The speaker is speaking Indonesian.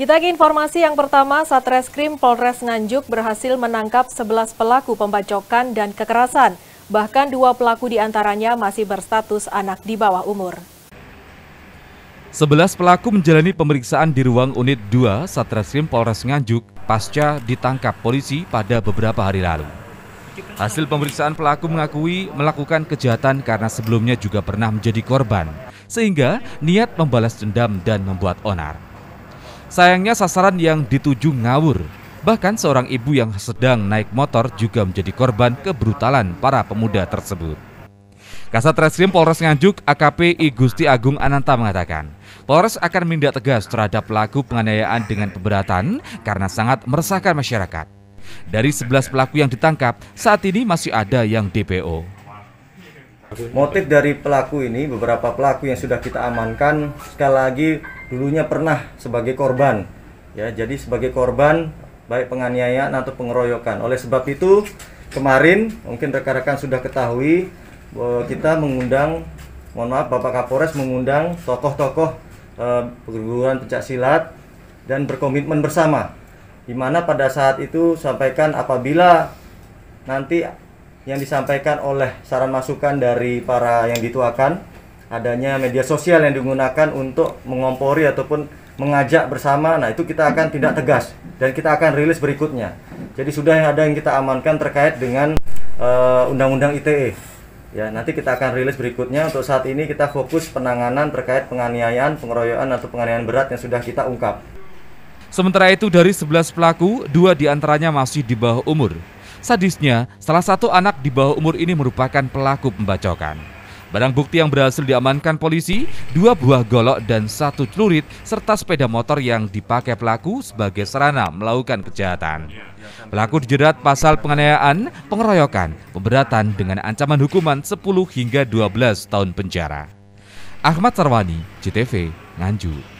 Kita ke informasi yang pertama, Satreskrim Polres Nganjuk berhasil menangkap 11 pelaku pembacokan dan kekerasan. Bahkan dua pelaku diantaranya masih berstatus anak di bawah umur. 11 pelaku menjalani pemeriksaan di ruang unit 2 Satreskrim Polres Nganjuk pasca ditangkap polisi pada beberapa hari lalu. Hasil pemeriksaan pelaku mengakui melakukan kejahatan karena sebelumnya juga pernah menjadi korban, sehingga niat membalas dendam dan membuat onar. Sayangnya sasaran yang dituju ngawur. Bahkan seorang ibu yang sedang naik motor juga menjadi korban kebrutalan para pemuda tersebut. Kasat Reskrim Polres Nganjuk AKP I Gusti Agung Ananta mengatakan, Polres akan menindak tegas terhadap pelaku penganiayaan dengan pemberatan karena sangat meresahkan masyarakat. Dari 11 pelaku yang ditangkap, saat ini masih ada yang DPO. Motif dari pelaku ini, beberapa pelaku yang sudah kita amankan, sekali lagi dulunya pernah sebagai korban ya jadi sebagai korban baik penganiayaan atau pengeroyokan oleh sebab itu kemarin mungkin rekan-rekan sudah ketahui bahwa kita mengundang mohon maaf Bapak Kapolres mengundang tokoh-tokoh eh, perguruan perguruan silat dan berkomitmen bersama di mana pada saat itu sampaikan apabila nanti yang disampaikan oleh saran masukan dari para yang dituakan adanya media sosial yang digunakan untuk mengompori ataupun mengajak bersama. Nah, itu kita akan tidak tegas dan kita akan rilis berikutnya. Jadi sudah yang ada yang kita amankan terkait dengan eh, undang-undang ITE. Ya, nanti kita akan rilis berikutnya. Untuk saat ini kita fokus penanganan terkait penganiayaan, pengeroyokan atau penganiayaan berat yang sudah kita ungkap. Sementara itu dari 11 pelaku, dua diantaranya masih di bawah umur. Sadisnya, salah satu anak di bawah umur ini merupakan pelaku pembacokan. Barang bukti yang berhasil diamankan polisi, dua buah golok dan satu celurit, serta sepeda motor yang dipakai pelaku sebagai sarana melakukan kejahatan. Pelaku dijerat pasal penganiayaan, pengeroyokan, pemberatan dengan ancaman hukuman 10 hingga 12 tahun penjara. Ahmad Sarwani, JTV, Nganjuk.